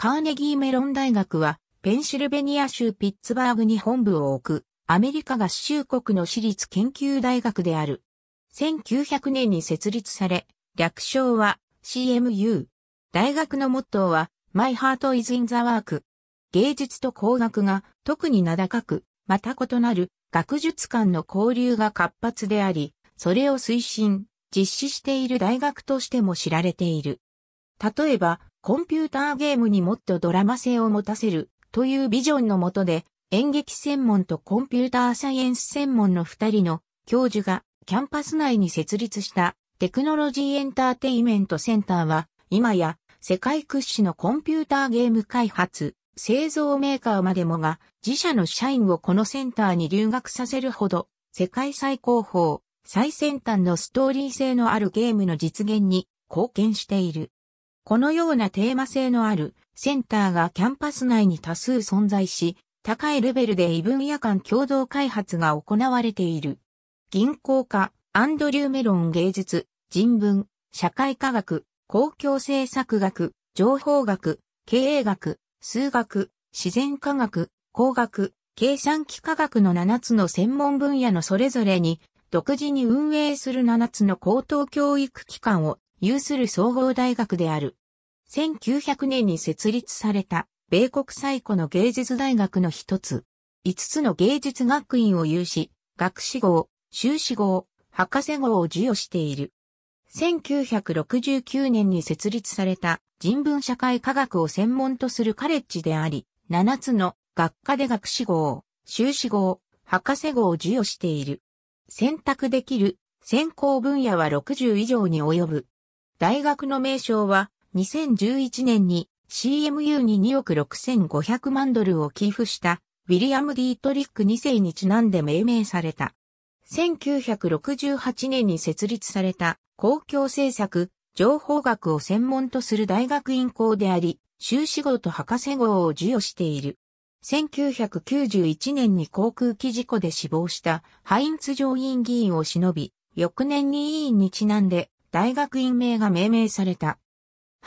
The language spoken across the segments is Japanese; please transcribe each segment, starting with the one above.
カーネギーメロン大学は、ペンシルベニア州ピッツバーグに本部を置く、アメリカ合衆国の私立研究大学である。1900年に設立され、略称は CMU。大学のモットーは My Heart is in the Work。芸術と工学が特に名高く、また異なる学術間の交流が活発であり、それを推進、実施している大学としても知られている。例えば、コンピューターゲームにもっとドラマ性を持たせるというビジョンのもとで、演劇専門とコンピューターサイエンス専門の二人の教授がキャンパス内に設立したテクノロジーエンターテイメントセンターは、今や世界屈指のコンピューターゲーム開発、製造メーカーまでもが自社の社員をこのセンターに留学させるほど世界最高峰、最先端のストーリー性のあるゲームの実現に貢献している。このようなテーマ性のあるセンターがキャンパス内に多数存在し、高いレベルで異分野間共同開発が行われている。銀行家、アンドリュー・メロン芸術、人文、社会科学、公共政策学、情報学、経営学、数学、自然科学、工学、計算機科学の7つの専門分野のそれぞれに、独自に運営する7つの高等教育機関を有する総合大学である。1900年に設立された米国最古の芸術大学の一つ、5つの芸術学院を有し、学士号、修士号、博士号を授与している。1969年に設立された人文社会科学を専門とするカレッジであり、7つの学科で学士号、修士号、博士号を授与している。選択できる専攻分野は60以上に及ぶ。大学の名称は2011年に CMU に2億6500万ドルを寄付したウィリアム・ディートリック2世にちなんで命名された。1968年に設立された公共政策、情報学を専門とする大学院校であり、修士号と博士号を授与している。1991年に航空機事故で死亡したハインツ上院議員を忍び、翌年に委員にちなんで大学院名が命名された。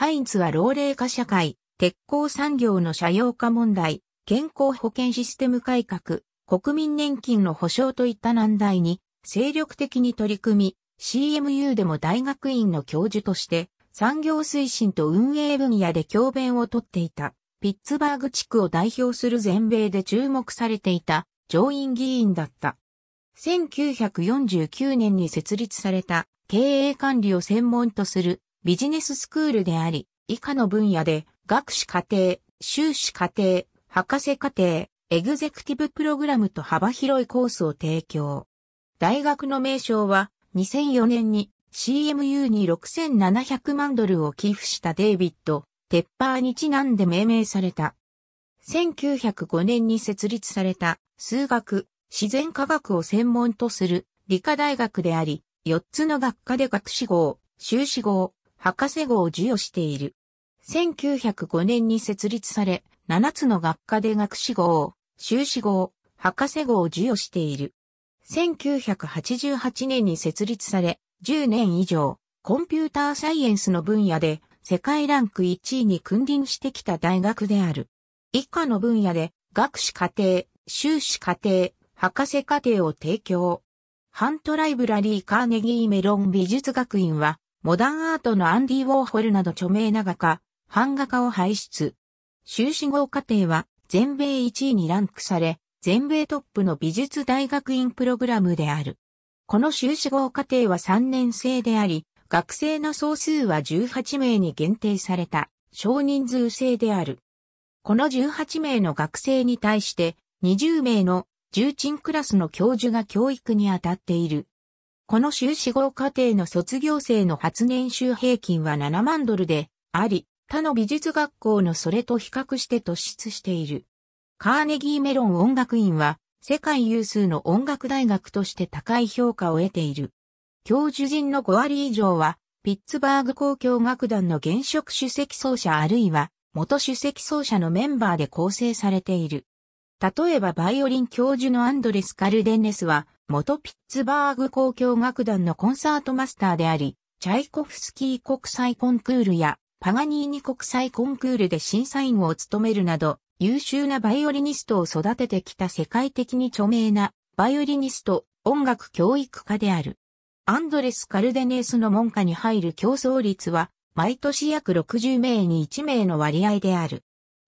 ハインツは老齢化社会、鉄鋼産業の社用化問題、健康保険システム改革、国民年金の保障といった難題に精力的に取り組み、CMU でも大学院の教授として産業推進と運営分野で教鞭をとっていた。ピッツバーグ地区を代表する全米で注目されていた上院議員だった。1949年に設立された経営管理を専門とするビジネススクールであり、以下の分野で学士課程、修士課程、博士課程、エグゼクティブプログラムと幅広いコースを提供。大学の名称は2004年に CMU に6700万ドルを寄付したデイビッド・テッパーにちなんで命名された。1905年に設立された数学、自然科学を専門とする理科大学であり、4つの学科で学士号、修士号、博士号を授与している。1905年に設立され、7つの学科で学士号、修士号、博士号を授与している。1988年に設立され、10年以上、コンピューターサイエンスの分野で、世界ランク1位に君臨してきた大学である。以下の分野で、学士課程、修士課程、博士課程を提供。ハントライブラリーカーネギーメロン美術学院は、モダンアートのアンディ・ウォーホルなど著名な画家、版画家を輩出。修士号課程は全米1位にランクされ、全米トップの美術大学院プログラムである。この修士号課程は3年制であり、学生の総数は18名に限定された少人数制である。この18名の学生に対して20名の重鎮クラスの教授が教育に当たっている。この修士号課程の卒業生の初年収平均は7万ドルであり、他の美術学校のそれと比較して突出している。カーネギーメロン音楽院は世界有数の音楽大学として高い評価を得ている。教授陣の5割以上はピッツバーグ交響楽団の現職首席奏者あるいは元首席奏者のメンバーで構成されている。例えばバイオリン教授のアンドレス・カルデネスは、元ピッツバーグ交響楽団のコンサートマスターであり、チャイコフスキー国際コンクールやパガニーニ国際コンクールで審査員を務めるなど、優秀なバイオリニストを育ててきた世界的に著名なバイオリニスト、音楽教育家である。アンドレス・カルデネスの門下に入る競争率は、毎年約60名に1名の割合である。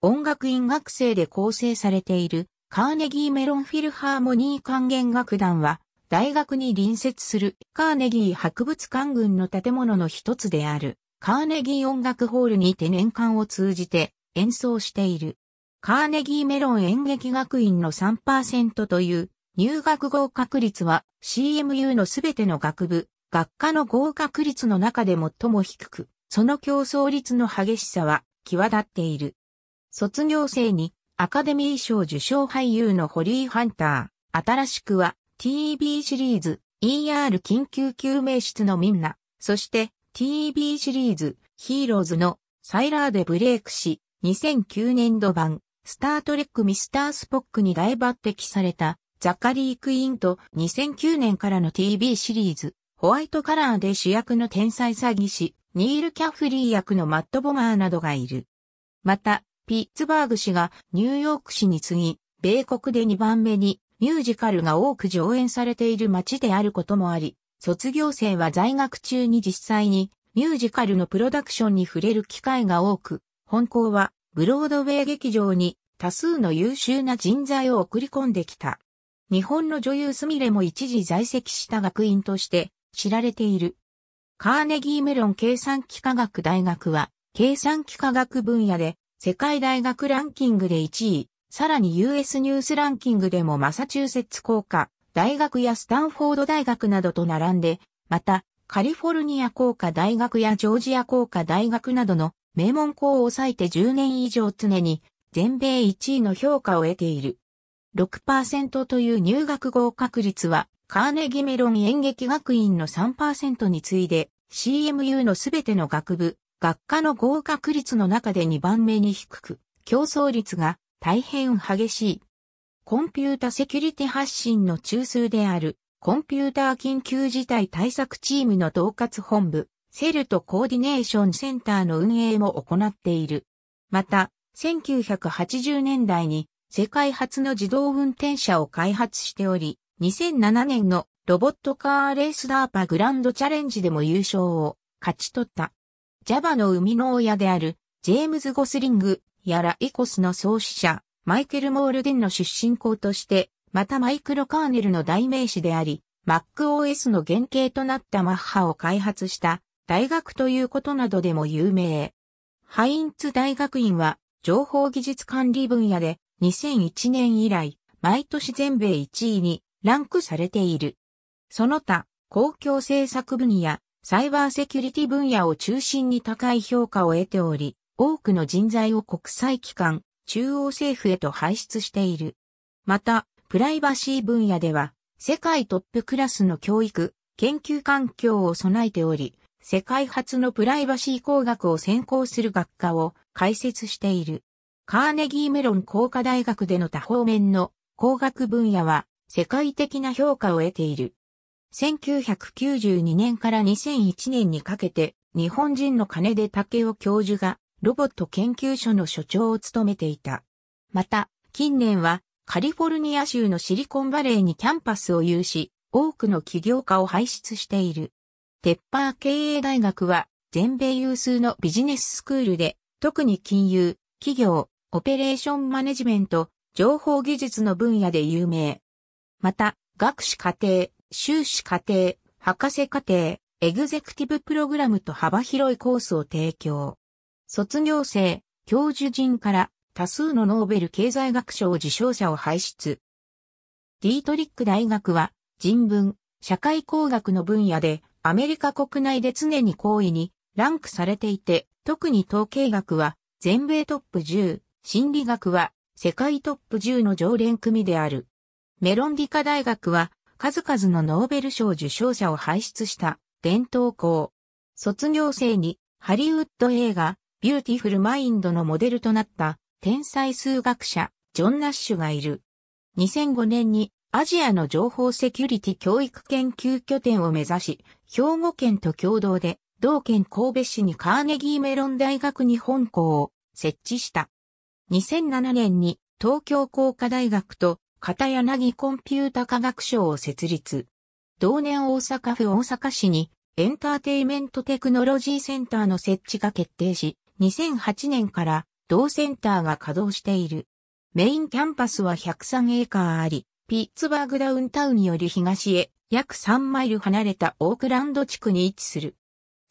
音楽院学生で構成されているカーネギーメロンフィルハーモニー管弦楽団は、大学に隣接するカーネギー博物館群の建物の一つであるカーネギー音楽ホールにて年間を通じて演奏している。カーネギーメロン演劇学院の3%という入学合格率は CMU のすべての学部、学科の合格率の中で最も低く、その競争率の激しさは際立っている。卒業生にアカデミー賞受賞俳優のホリー・ハンター、新しくは t b シリーズ ER 緊急救命室のみんな、そして t b シリーズヒーローズのサイラーでブレイクし、2009年度版スタートレックミスタースポックに大抜擢されたザカリー・クイーンと2009年からの t b シリーズホワイトカラーで主役の天才詐欺師ニール・キャフリー役のマット・ボマーなどがいる。また、ピッツバーグ市がニューヨーク市に次ぎ、米国で2番目にミュージカルが多く上演されている街であることもあり、卒業生は在学中に実際にミュージカルのプロダクションに触れる機会が多く、本校はブロードウェイ劇場に多数の優秀な人材を送り込んできた。日本の女優スミレも一時在籍した学院として知られている。カーネギーメロン計算機科学大学は計算機科学分野で世界大学ランキングで1位、さらに US ニュースランキングでもマサチューセッツ工科、大学やスタンフォード大学などと並んで、また、カリフォルニア工科大学やジョージア工科大学などの名門校を抑えて10年以上常に全米1位の評価を得ている。6%という入学合格率はカーネギメロン演劇学院の3%に次いで CMU のすべての学部、学科の合格率の中で2番目に低く、競争率が大変激しい。コンピュータセキュリティ発信の中枢である、コンピューター緊急事態対策チームの統括本部、セルとコーディネーションセンターの運営も行っている。また、1980年代に世界初の自動運転車を開発しており、2007年のロボットカーレースダーパグランドチャレンジでも優勝を勝ち取った。ジャバの生みの親である、ジェームズ・ゴスリング、やらイコスの創始者、マイケル・モールデンの出身校として、またマイクロカーネルの代名詞であり、MacOS の原型となったマッハを開発した大学ということなどでも有名。ハインツ大学院は情報技術管理分野で2001年以来毎年全米1位にランクされている。その他公共政策分野、サイバーセキュリティ分野を中心に高い評価を得ており、多くの人材を国際機関、中央政府へと輩出している。また、プライバシー分野では、世界トップクラスの教育、研究環境を備えており、世界初のプライバシー工学を専攻する学科を開設している。カーネギーメロン工科大学での多方面の工学分野は世界的な評価を得ている。1992年から2001年にかけて、日本人の金出武雄教授が、ロボット研究所の所長を務めていた。また、近年は、カリフォルニア州のシリコンバレーにキャンパスを有し、多くの起業家を輩出している。テッパー経営大学は、全米有数のビジネススクールで、特に金融、企業、オペレーションマネジメント、情報技術の分野で有名。また、学士課程、修士課程、博士課程、エグゼクティブプログラムと幅広いコースを提供。卒業生、教授陣から多数のノーベル経済学賞受賞者を輩出。ディートリック大学は人文、社会工学の分野でアメリカ国内で常に高位にランクされていて、特に統計学は全米トップ10、心理学は世界トップ10の常連組である。メロンディカ大学は数々のノーベル賞受賞者を輩出した伝統校。卒業生にハリウッド映画ビューティフルマインドのモデルとなった天才数学者ジョン・ナッシュがいる。2005年にアジアの情報セキュリティ教育研究拠点を目指し、兵庫県と共同で同県神戸市にカーネギーメロン大学日本校を設置した。2007年に東京工科大学と片柳コンピュータ科学賞を設立。同年大阪府大阪市にエンターテイメントテクノロジーセンターの設置が決定し、2008年から同センターが稼働している。メインキャンパスは103エーカーあり、ピッツバーグダウンタウンより東へ約3マイル離れたオークランド地区に位置する。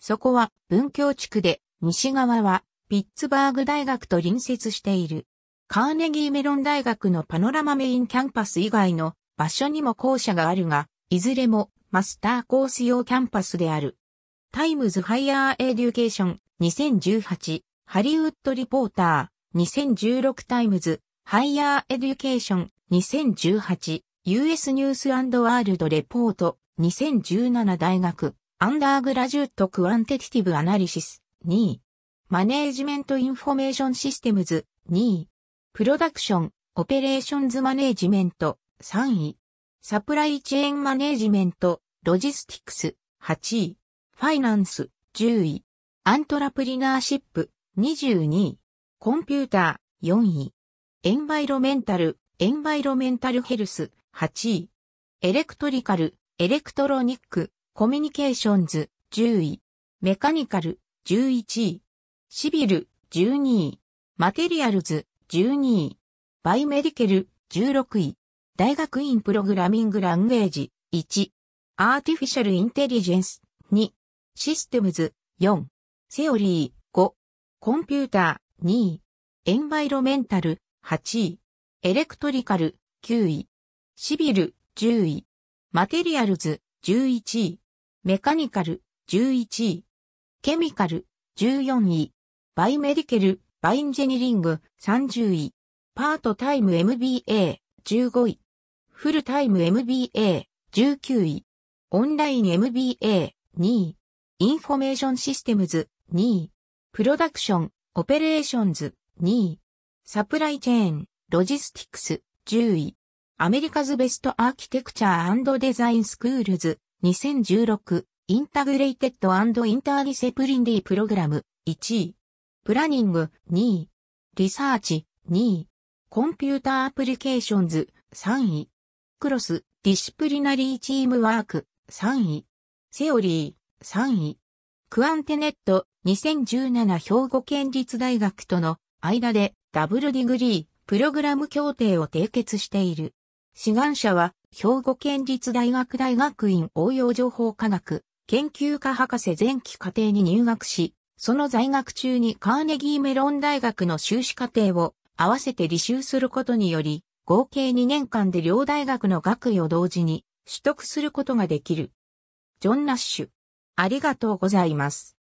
そこは文教地区で、西側はピッツバーグ大学と隣接している。カーネギーメロン大学のパノラマメインキャンパス以外の場所にも校舎があるが、いずれもマスターコース用キャンパスである。タイムズハイヤーエデュケーション2018ハリウッドリポーター2016タイムズハイヤーエデュケーション2018 US ニュースワールドレポート2017大学アンダーグラジュートクワンテティティブアナリシス2位マネージメントインフォメーションシステムズ2位プロダクション、オペレーションズマネージメント、3位。サプライチェーンマネージメント、ロジスティクス、8位。ファイナンス、10位。アントラプリナーシップ、22位。コンピューター、4位。エンバイロメンタル、エンバイロメンタルヘルス、8位。エレクトリカル、エレクトロニック、コミュニケーションズ、10位。メカニカル、11位。シビル、12位。マテリアルズ、12位。バイメディケル、16位。大学院プログラミングランゲージ、1。アーティフィシャルインテリジェンス、2。システムズ、4。セオリー、5。コンピューター、2位。エンバイロメンタル、8位。エレクトリカル、9位。シビル、10位。マテリアルズ、11位。メカニカル、11位。ケミカル、14位。バイメディケル、バインジェニリング30位、パートタイム MBA 15位、フルタイム MBA 19位、オンライン MBA2 位、インフォメーションシステムズ2位、プロダクション、オペレーションズ2位、サプライチェーン、ロジスティクス10位、アメリカズベストアーキテクチャーデザインスクールズ2016インタグレイテッドインターディセプリンディプログラム1位。プラニング2位、リサーチ2位、コンピュータアプリケーションズ3位、クロスディシプリナリーチームワーク3位、セオリー3位、クアンテネット2017兵庫県立大学との間でダブルディグリープログラム協定を締結している。志願者は兵庫県立大学大学院応用情報科学研究科博士前期課程に入学し、その在学中にカーネギーメロン大学の修士課程を合わせて履修することにより、合計2年間で両大学の学位を同時に取得することができる。ジョン・ナッシュ。ありがとうございます。